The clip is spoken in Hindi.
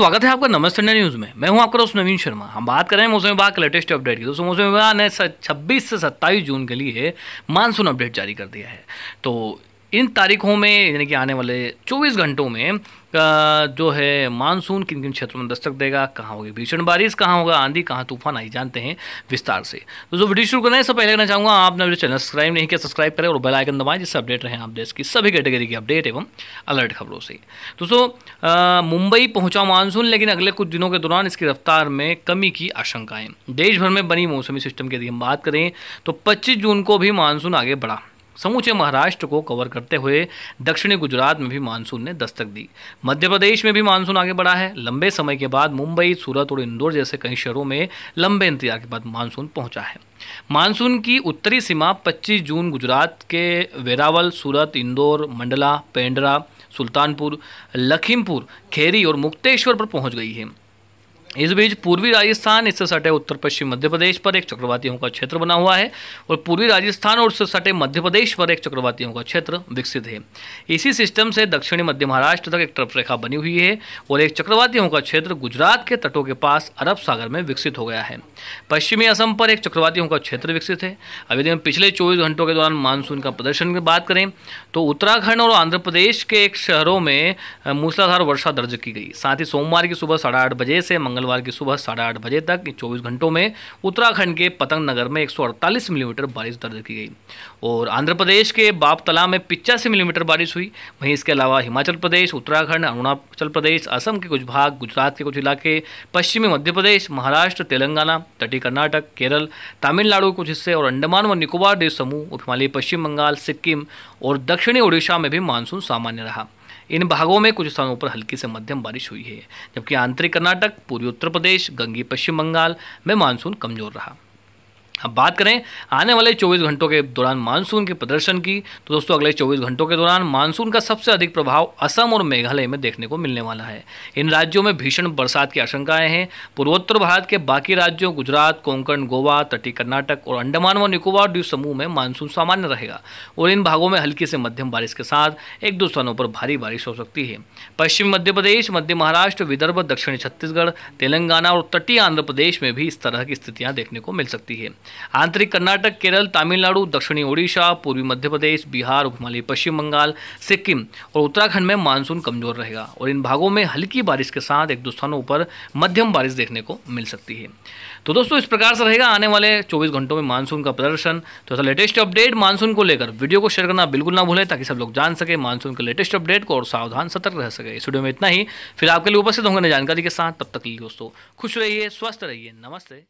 स्वागत है आपका नमस्ते इंडिया न्यूज़ में मैं हूं आपका दोस्त नवीन शर्मा हम बात कर रहे हैं मौसम विभाग के लेटेस्ट अपडेट की दोस्तों मौसम विभाग ने 26 से 27 जून के लिए मानसून अपडेट जारी कर दिया है तो इन तारीखों में यानी कि आने वाले 24 घंटों में जो है मानसून किन किन क्षेत्रों में दस्तक देगा कहाँ होगी भीषण बारिश कहाँ होगा आंधी कहाँ तूफान आई जानते हैं विस्तार से तो जो वीडियो शुरू करना है सब पहले कहना चाहूँगा आपने मेरे चैनल सब्सक्राइब नहीं किया सब्सक्राइब करें और बेल आइकन दबाएं जिससे अपडेट रहें आप देश की सभी कैटेगरी की अपडेट एवं अलर्ट खबरों से दोस्तों मुंबई पहुँचा मानसून लेकिन अगले कुछ दिनों के दौरान इसकी रफ्तार में कमी की आशंकाएं देश भर में बनी मौसमी सिस्टम की यदि हम बात करें तो पच्चीस जून को भी मानसून आगे बढ़ा समूचे महाराष्ट्र को कवर करते हुए दक्षिणी गुजरात में भी मानसून ने दस्तक दी मध्य प्रदेश में भी मानसून आगे बढ़ा है लंबे समय के बाद मुंबई सूरत और इंदौर जैसे कई शहरों में लंबे इंतजार के बाद मानसून पहुंचा है मानसून की उत्तरी सीमा 25 जून गुजरात के वेरावल सूरत इंदौर मंडला पेंड्रा सुल्तानपुर लखीमपुर खेरी और मुक्तेश्वर पर पहुंच गई है इस बीच पूर्वी राजस्थान इससे सटे उत्तर पश्चिम मध्य प्रदेश पर एक चक्रवातियों का क्षेत्र बना हुआ है और पूर्वी राजस्थान और उससे सटे मध्य प्रदेश पर एक चक्रवातियों का क्षेत्र विकसित है इसी सिस्टम से दक्षिणी मध्य महाराष्ट्र तक एक ट्रफ रेखा बनी हुई है और एक चक्रवातियों का क्षेत्र गुजरात के तटों के पास अरब सागर में विकसित हो गया है पश्चिमी असम पर एक चक्रवातियों का क्षेत्र विकसित है अब यदि हम पिछले चौबीस घंटों के दौरान मानसून का प्रदर्शन की बात करें तो उत्तराखंड और आंध्र प्रदेश के एक शहरों में मूसलाधार वर्षा दर्ज की गई साथ ही सोमवार की सुबह साढ़े बजे से मंगल मंगलवार की सुबह साढ़े आठ बजे तक 24 घंटों में उत्तराखंड के पतंग नगर में 148 मिलीमीटर बारिश दर्ज की गई और आंध्र प्रदेश के बापतला में पिचासी मिलीमीटर बारिश हुई वहीं इसके अलावा हिमाचल प्रदेश उत्तराखंड अरुणाचल प्रदेश असम के कुछ भाग गुजरात के कुछ इलाके पश्चिमी मध्य प्रदेश महाराष्ट्र तेलंगाना तटीय कर्नाटक केरल तमिलनाडु के कुछ हिस्से और अंडमान व निकोबार द्वीप समूह हिमालय पश्चिम बंगाल सिक्किम और दक्षिणी ओडिशा में भी मानसून सामान्य रहा इन भागों में कुछ स्थानों पर हल्की से मध्यम बारिश हुई है जबकि आंतरिक कर्नाटक पूर्वी उत्तर प्रदेश गंगी पश्चिम बंगाल में मानसून कमजोर रहा अब बात करें आने वाले 24 घंटों के दौरान मानसून के प्रदर्शन की तो दोस्तों अगले 24 घंटों के दौरान मानसून का सबसे अधिक प्रभाव असम और मेघालय में देखने को मिलने वाला है इन राज्यों में भीषण बरसात की आशंकाएं हैं पूर्वोत्तर भारत के बाकी राज्यों गुजरात कोंकण गोवा तटीय कर्नाटक और अंडमान व निकोबार द्वीप समूह में मानसून सामान्य रहेगा और इन भागों में हल्की से मध्यम बारिश के साथ एक दो स्थानों पर भारी बारिश हो सकती है पश्चिम मध्य प्रदेश मध्य महाराष्ट्र विदर्भ दक्षिणी छत्तीसगढ़ तेलंगाना और तटीय आंध्र प्रदेश में भी इस तरह की स्थितियाँ देखने को मिल सकती है आंतरिक कर्नाटक केरल तमिलनाडु दक्षिणी ओडिशा पूर्वी मध्य प्रदेश बिहार उपमाली पश्चिम बंगाल सिक्किम और उत्तराखंड में मानसून कमजोर रहेगा और इन भागों में हल्की बारिश के साथ एक दो स्थानों पर मध्यम बारिश देखने को मिल सकती है तो दोस्तों इस प्रकार से रहेगा आने वाले चौबीस घंटों में मानसून का प्रदर्शन तो ऐसा लेटेस्ट अपडेट मानसून को लेकर वीडियो को शेयर करना बिल्कुल ना भूलें ताकि सब लोग जान सके मानसून के लेटेस्ट अपडेट को और सावधान सतर्क रह सके इस वीडियो में इतना ही फिर आपके लिए उपस्थित होंगे जानकारी के साथ तब तक लिए दोस्तों खुश रहिए स्वस्थ रहिए नमस्ते